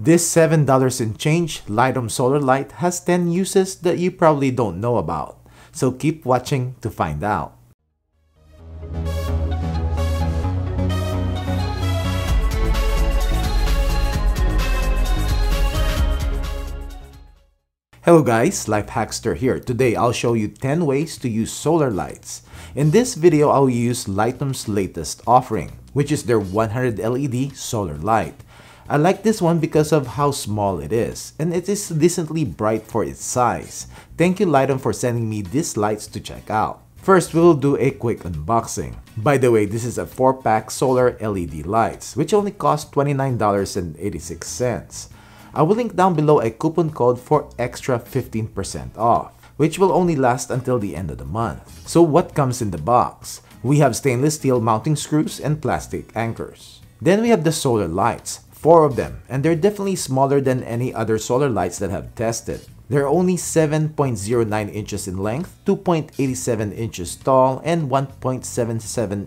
This $7 and change Lightum solar light has 10 uses that you probably don't know about, so keep watching to find out. Hello guys, LifeHacker here. Today I'll show you 10 ways to use solar lights. In this video, I'll use Lightum's latest offering, which is their 100 LED solar light. I like this one because of how small it is, and it is decently bright for its size. Thank you Lighton for sending me these lights to check out. First, we'll do a quick unboxing. By the way, this is a 4-pack solar LED lights, which only cost $29.86. I will link down below a coupon code for extra 15% off, which will only last until the end of the month. So what comes in the box? We have stainless steel mounting screws and plastic anchors. Then we have the solar lights. Four of them, and they're definitely smaller than any other solar lights that have tested. They're only 7.09 inches in length, 2.87 inches tall, and 1.77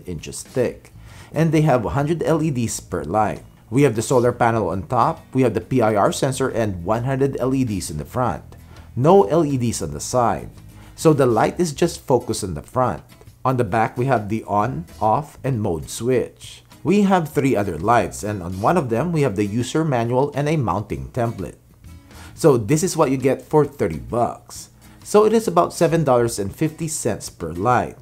inches thick. And they have 100 LEDs per light. We have the solar panel on top, we have the PIR sensor and 100 LEDs in the front. No LEDs on the side. So the light is just focused on the front. On the back, we have the on, off, and mode switch. We have three other lights and on one of them we have the user manual and a mounting template. So this is what you get for 30 bucks. So it is about $7.50 per light.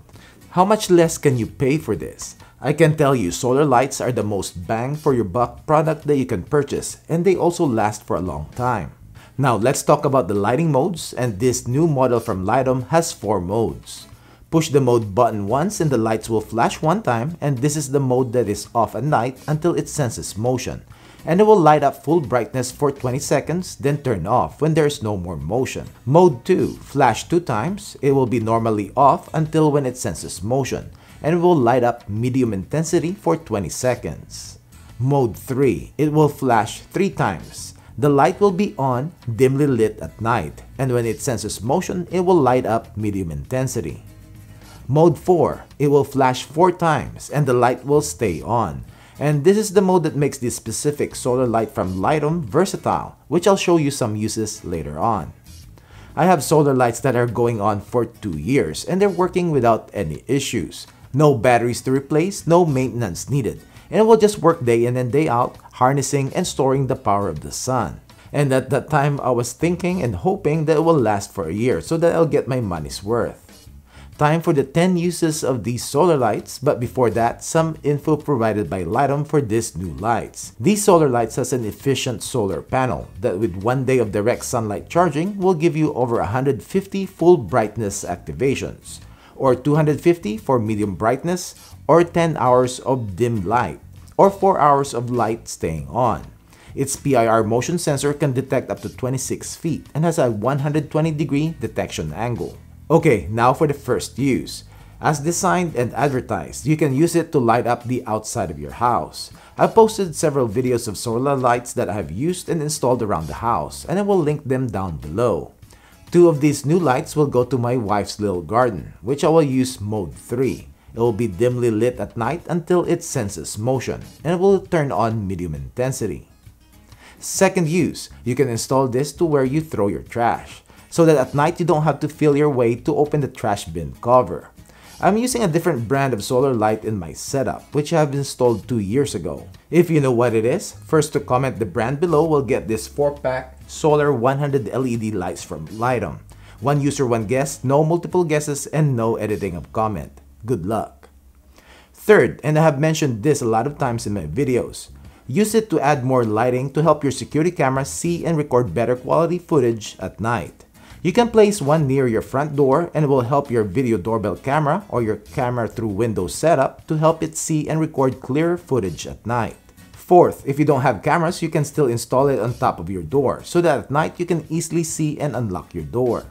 How much less can you pay for this? I can tell you solar lights are the most bang for your buck product that you can purchase and they also last for a long time. Now let's talk about the lighting modes and this new model from Lightum has 4 modes. Push the mode button once and the lights will flash one time and this is the mode that is off at night until it senses motion. And it will light up full brightness for 20 seconds then turn off when there is no more motion. Mode 2, flash 2 times, it will be normally off until when it senses motion and it will light up medium intensity for 20 seconds. Mode 3, it will flash 3 times. The light will be on, dimly lit at night, and when it senses motion, it will light up medium intensity. Mode 4, it will flash 4 times and the light will stay on. And this is the mode that makes this specific solar light from Lightum versatile, which I'll show you some uses later on. I have solar lights that are going on for 2 years and they're working without any issues. No batteries to replace, no maintenance needed, and it will just work day in and day out, harnessing and storing the power of the sun. And at that time, I was thinking and hoping that it will last for a year so that I'll get my money's worth. Time for the 10 uses of these solar lights, but before that, some info provided by Lightum for these new lights. These solar lights has an efficient solar panel that with one day of direct sunlight charging will give you over 150 full brightness activations, or 250 for medium brightness, or 10 hours of dim light, or 4 hours of light staying on. Its PIR motion sensor can detect up to 26 feet and has a 120 degree detection angle. Okay, now for the first use. As designed and advertised, you can use it to light up the outside of your house. I've posted several videos of solar lights that I've used and installed around the house, and I will link them down below. Two of these new lights will go to my wife's little garden, which I will use mode 3. It will be dimly lit at night until it senses motion, and it will turn on medium intensity. Second use, you can install this to where you throw your trash so that at night you don't have to feel your way to open the trash bin cover. I'm using a different brand of solar light in my setup, which I have installed 2 years ago. If you know what it is, first to comment the brand below will get this 4-pack solar 100 LED lights from Lightum. One user, one guess, no multiple guesses, and no editing of comment. Good luck! Third, and I have mentioned this a lot of times in my videos, use it to add more lighting to help your security camera see and record better quality footage at night. You can place one near your front door and will help your video doorbell camera or your camera through window setup to help it see and record clear footage at night. Fourth, if you don't have cameras, you can still install it on top of your door so that at night you can easily see and unlock your door.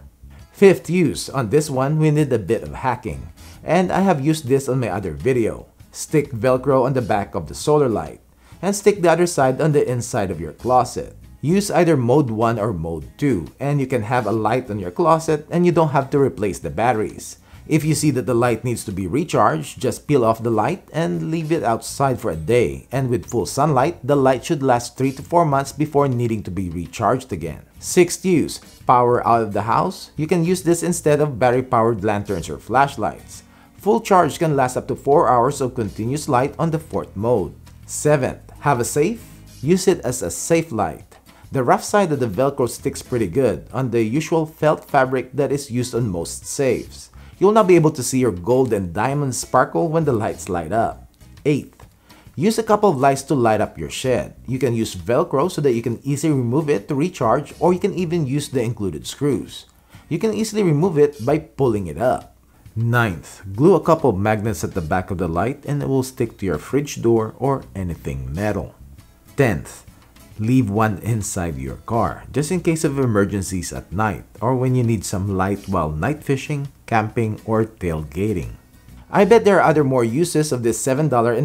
Fifth use, on this one we need a bit of hacking. And I have used this on my other video. Stick velcro on the back of the solar light and stick the other side on the inside of your closet. Use either mode 1 or mode 2 and you can have a light on your closet and you don't have to replace the batteries. If you see that the light needs to be recharged, just peel off the light and leave it outside for a day. And with full sunlight, the light should last 3 to 4 months before needing to be recharged again. Sixth use, power out of the house. You can use this instead of battery-powered lanterns or flashlights. Full charge can last up to 4 hours of continuous light on the fourth mode. Seventh, have a safe. Use it as a safe light. The rough side of the velcro sticks pretty good on the usual felt fabric that is used on most safes. You'll not be able to see your gold and diamond sparkle when the lights light up. 8th. Use a couple of lights to light up your shed. You can use velcro so that you can easily remove it to recharge or you can even use the included screws. You can easily remove it by pulling it up. 9th, glue a couple of magnets at the back of the light and it will stick to your fridge door or anything metal. 10th, leave one inside your car, just in case of emergencies at night or when you need some light while night fishing, camping, or tailgating. I bet there are other more uses of this $7.50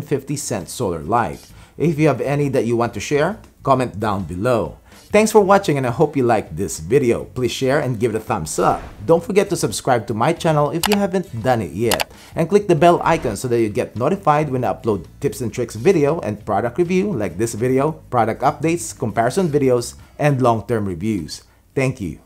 solar light. If you have any that you want to share, comment down below. Thanks for watching and I hope you liked this video. Please share and give it a thumbs up. Don't forget to subscribe to my channel if you haven't done it yet. And click the bell icon so that you get notified when I upload tips and tricks video and product review like this video, product updates, comparison videos, and long-term reviews. Thank you.